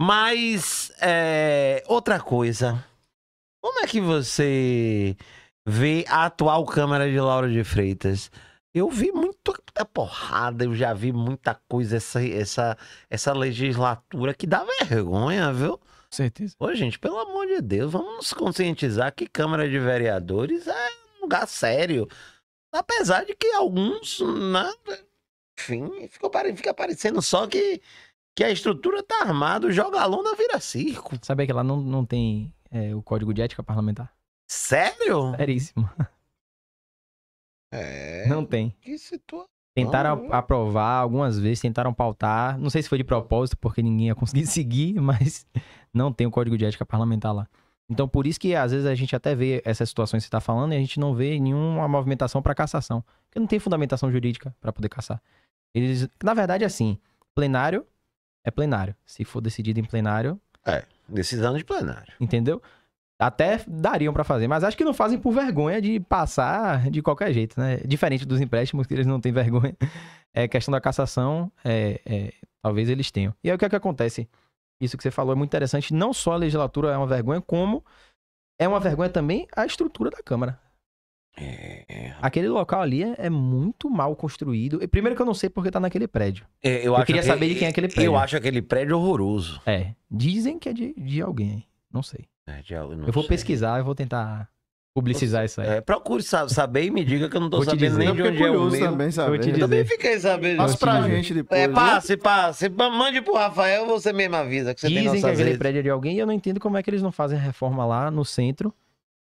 Mas, é, outra coisa. Como é que você vê a atual Câmara de Laura de Freitas? Eu vi muita é porrada, eu já vi muita coisa essa, essa, essa legislatura que dá vergonha, viu? certeza. Ô, gente, pelo amor de Deus, vamos nos conscientizar que Câmara de Vereadores é um lugar sério. Apesar de que alguns, né? Enfim, fica parecendo só que que a estrutura tá armada, joga a lona, vira circo. Sabia que lá não, não tem é, o código de ética parlamentar? Sério? Seríssimo. É. Não tem. Que situação. Tentaram aprovar algumas vezes, tentaram pautar. Não sei se foi de propósito, porque ninguém ia conseguir seguir, mas não tem o código de ética parlamentar lá. Então, por isso que às vezes a gente até vê essas situações que você está falando e a gente não vê nenhuma movimentação para cassação. Porque não tem fundamentação jurídica para poder caçar. Eles, na verdade, assim, plenário é plenário. Se for decidido em plenário. É, decisão de plenário. Entendeu? Até dariam para fazer, mas acho que não fazem por vergonha de passar de qualquer jeito, né? Diferente dos empréstimos, que eles não têm vergonha. É questão da cassação, é, é, talvez eles tenham. E aí o que é que acontece? Isso que você falou é muito interessante. Não só a legislatura é uma vergonha, como é uma vergonha também a estrutura da Câmara. É... Aquele local ali é, é muito mal construído. Primeiro que eu não sei porque tá naquele prédio. É, eu, eu queria que... saber de quem é aquele prédio. Eu acho aquele prédio horroroso. É. Dizem que é de, de alguém. Não sei. É, de, eu, não eu vou sei. pesquisar, eu vou tentar publicizar isso aí. É, procure saber e me diga que eu não tô sabendo dizer, nem de onde é o meu. Também saber. Eu, eu também fiquei sabendo. Passa pra dizer. gente depois. É, passe, passe. Mande pro Rafael, você mesmo avisa que você Dizem tem Dizem que aquele prédio é de alguém e eu não entendo como é que eles não fazem reforma lá no centro,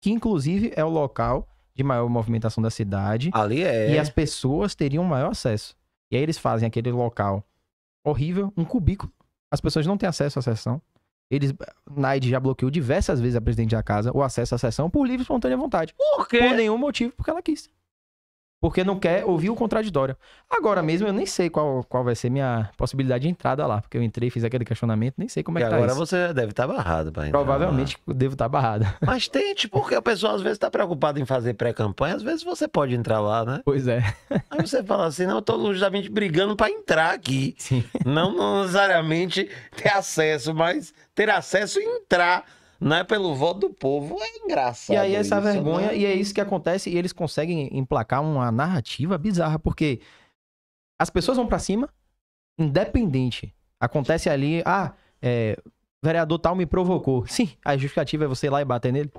que inclusive é o local de maior movimentação da cidade. Ali é. E as pessoas teriam maior acesso. E aí eles fazem aquele local horrível, um cubículo. As pessoas não têm acesso à sessão. Eles, Naide já bloqueou diversas vezes a presidente da casa o acesso à sessão por livre e espontânea vontade. Por quê? Por nenhum motivo, porque ela quis porque não quer ouvir o contraditório. Agora mesmo eu nem sei qual, qual vai ser minha possibilidade de entrada lá, porque eu entrei, fiz aquele questionamento, nem sei como é e que tá agora isso. Agora você deve estar tá barrado para entrar. Provavelmente lá. devo estar tá barrado. Mas tente, tipo, porque o pessoal às vezes está preocupado em fazer pré-campanha, às vezes você pode entrar lá, né? Pois é. Aí você fala assim, não, eu estou justamente brigando para entrar aqui. Sim. não necessariamente ter acesso, mas ter acesso e entrar não é pelo voto do povo, é engraçado. E aí essa isso, né? vergonha, né? e é isso que acontece, e eles conseguem emplacar uma narrativa bizarra, porque as pessoas vão para cima, independente. Acontece ali, ah, é, vereador tal me provocou. Sim, a justificativa é você ir lá e bater nele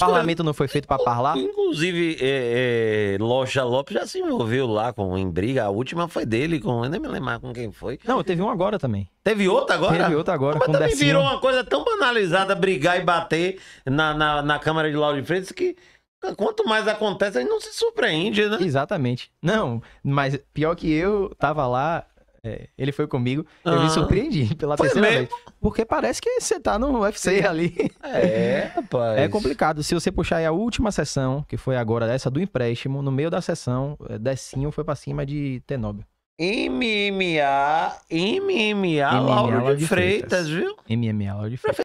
parlamento não foi feito para parlar? Inclusive, é, é, Loja Lopes já se envolveu lá com em briga. A última foi dele, com, eu nem me lembro com quem foi. Não, teve um agora também. Teve outro agora? Teve outro agora. Mas com também Decinho. virou uma coisa tão banalizada brigar e bater na, na, na Câmara de Lauro de Freitas que Quanto mais acontece, a gente não se surpreende, né? Exatamente. Não, mas pior que eu tava lá, é, ele foi comigo. Ah, eu me ah. surpreendi pela terceira mesmo? vez. Porque parece que você tá no UFC ali. É, rapaz. É complicado. Se você puxar aí a última sessão, que foi agora essa do empréstimo, no meio da sessão, é, descinho foi para cima de Tenóbio. MMA, MMA, MMA Lauro de, Freitas, Freitas, viu? MMA Lauro de Freitas.